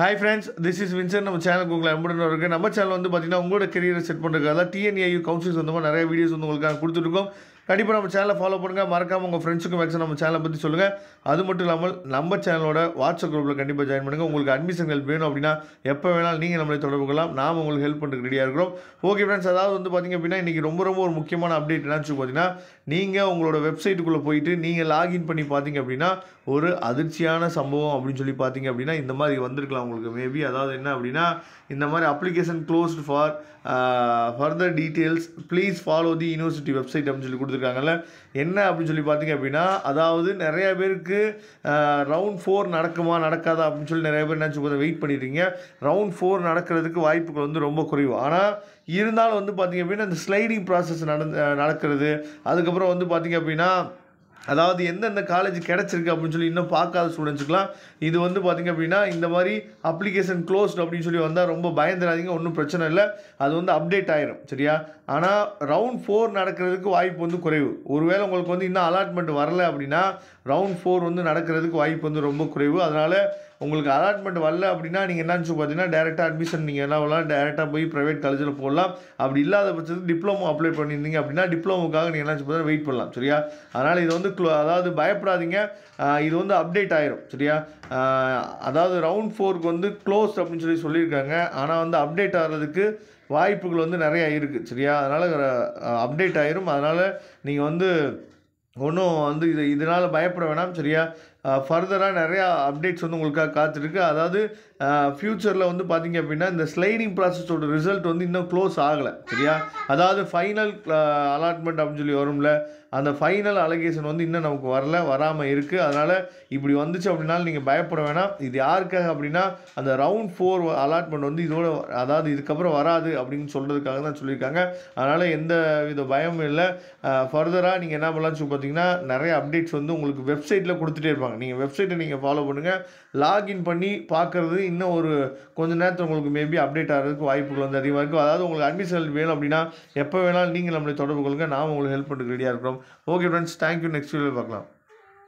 hi friends this is Vinson நம்ம சேனலுக்கு உங்களை அம்புடன் இருக்குது நம்ம சேனல் வந்து பார்த்தீங்கன்னா உங்களோட கரியரை செட் பண்ணுறதுக்காக டிஎன்ஏயு கவுன்சில்ஸ் வந்து நிறைய வீடியோஸ் வந்து உங்களுக்காக கொடுத்துருக்கோம் கண்டிப்பாக நம்ம சேனலை ஃபாலோ பண்ணுங்கள் மறக்காமல் உங்கள் ஃப்ரெண்ட்ஸுக்கும் மேக்ஸும் நம்ம சேனலை பற்றி சொல்லுங்கள் அது மட்டும் இல்லாமல் நம்ம சேனலோட வாட்ஸ்அப் குரூப்பில் கண்டிப்பாக ஜாயின் பண்ணுங்கள் உங்களுக்கு அட்மிஷன் ஹெல்ப் வேணும் அப்படின்னா எப்போ வேணாலும் நீங்கள் நம்மளை தொடர்பு கொள்ளலாம் நாம் உங்களுக்கு ஹெல்ப் பண்ணுறதுக்கு ரெடியாக இருக்கிறோம் ஓகே ஃப்ரெண்ட்ஸ் அதாவது வந்து பார்த்திங்க அப்படின்னா இன்றைக்கி ரொம்ப ரொம்ப ஒரு முக்கியமான அப்டேட் என்னன்னு பார்த்தீங்கன்னா நீங்கள் உங்களோட வெப்சைட்டுக்குள்ளே போயிட்டு நீங்கள் லாகின் பண்ணி பார்த்தீங்க அப்படின்னா ஒரு அதிர்ச்சியான சம்பவம் அப்படின்னு சொல்லி பார்த்தீங்க அப்படின்னா இந்த மாதிரி வந்திருக்கலாம் உங்களுக்கு மேபி அதாவது என்ன அப்படின்னா இந்த மாதிரி application closed for further details please follow the university website அப்படின்னு சொல்லி கொடுத்துருக்காங்கல்ல என்ன அப்படின்னு சொல்லி பார்த்தீங்க அப்படின்னா அதாவது நிறைய பேருக்கு ரவுண்ட் ஃபோர் நடக்குமா நடக்காதா அப்படின்னு சொல்லி நிறைய பேர் நினச்சி கொஞ்சம் வெயிட் பண்ணிடுறீங்க ரவுண்ட் ஃபோர் நடக்கிறதுக்கு வாய்ப்புகள் வந்து ரொம்ப குறைவு ஆனால் இருந்தாலும் வந்து பார்த்திங்க அப்படின்னா இந்த ஸ்லைடிங் ப்ராசஸ் நடந்து நடக்கிறது அதுக்கப்புறம் வந்து பார்த்திங்க அப்படின்னா அதாவது எந்தெந்த காலேஜ் கிடச்சிருக்கு அப்படின்னு சொல்லி இன்னும் பார்க்காத ஸ்டூடெண்ட்ஸுக்குலாம் இது வந்து பார்த்திங்க அப்படின்னா இந்த மாதிரி அப்ளிகேஷன் க்ளோஸ்ட் அப்படின்னு சொல்லி வந்தால் ரொம்ப பயந்துடாதீங்க ஒன்றும் பிரச்சனை இல்லை அது வந்து அப்டேட் ஆயிரும் சரியா ஆனால் ரவுண்ட் ஃபோர் நடக்கிறதுக்கு வாய்ப்பு வந்து குறைவு ஒருவேளை உங்களுக்கு வந்து இன்னும் அலாட்மெண்ட் வரலை அப்படின்னா ரவுண்ட் ஃபோர் வந்து நடக்கிறதுக்கு வாய்ப்பு வந்து ரொம்ப குறைவு அதனால் உங்களுக்கு அலாட்மெண்ட் வரல அப்படின்னா நீங்கள் என்னன்னு பார்த்தீங்கன்னா டேரெக்டாக அட்மிஷன் நீங்கள் என்ன வரலாம் டேரெக்டாக போய் ப்ரைவேட் காலேஜில் போடலாம் அப்படி இல்லாத பட்சத்தில் டிப்ளமோ அப்ளை பண்ணியிருந்தீங்க அப்படின்னா டிப்ளமோக்காக நீங்கள் என்ன பார்த்தீங்கன்னா வெயிட் பண்ணலாம் சரியா அதனால் இது வந்து அதாவது பயப்படாதீங்க இது வந்து அப்டேட் ஆயிரும் சரியா அதாவது ரவுண்ட் ஃபோருக்கு வந்து க்ளோஸ் அப்படின்னு சொல்லி சொல்லியிருக்காங்க ஆனால் வந்து அப்டேட் ஆகிறதுக்கு வாய்ப்புகள் வந்து நிறையா இருக்குது சரியா அதனால் அப்டேட் ஆயிரும் அதனால் நீங்கள் வந்து ஒன்றும் வந்து இது இதனால் பயப்பட வேணாம் சரியா ஃபர்தராக நிறையா அப்டேட்ஸ் வந்து உங்களுக்காக காத்திருக்கு அதாவது ஃப்யூச்சரில் வந்து பார்த்திங்க அப்படின்னா இந்த ஸ்லைடிங் ப்ராசஸோட ரிசல்ட் வந்து இன்னும் க்ளோஸ் ஆகலை சரியா அதாவது ஃபைனல் அலாட்மெண்ட் அப்படின்னு சொல்லி வரும்ல அந்த ஃபைனல் அலகேஷன் வந்து இன்னும் நமக்கு வரல வராமல் இருக்குது அதனால் இப்படி வந்துச்சு அப்படின்னாலும் நீங்கள் பயப்பட வேணாம் இது யாருக்காக அப்படின்னா அந்த ரவுண்ட் ஃபோர் அலாட்மெண்ட் வந்து இதோட அதாவது இதுக்கப்புறம் வராது அப்படின்னு சொல்கிறதுக்காக தான் சொல்லியிருக்காங்க அதனால் எந்த வித பயமும் இல்லை ஃபர்தராக நீங்கள் என்ன பண்ணலாம்னு சொல்லி பார்த்தீங்கன்னா நிறைய அப்டேட்ஸ் வந்து உங்களுக்கு வெப்சைட்டில் கொடுத்துட்டே இருப்பாங்க பண்ணுவாங்க நீங்கள் வெப்சைட்டை நீங்கள் ஃபாலோ பண்ணுங்கள் லாகின் பண்ணி பார்க்குறது இன்னும் ஒரு கொஞ்ச நேரத்தில் உங்களுக்கு மேபி அப்டேட் ஆகிறதுக்கு வாய்ப்புகள் வந்து அதிகமாக இருக்கும் அதாவது உங்களுக்கு அட்மிஷன் வேணும் அப்படின்னா எப்போ வேணாலும் நீங்கள் நம்மளை தொடர்பு கொள்ளுங்கள் நாம் உங்களுக்கு ஹெல்ப் பண்ணுறதுக்கு ரெடியாக இருக்கிறோம் ஓகே ஃப்ரெண்ட்ஸ் தேங்க்யூ நெக்ஸ்ட் வீடியோவில் பார்க்கலாம்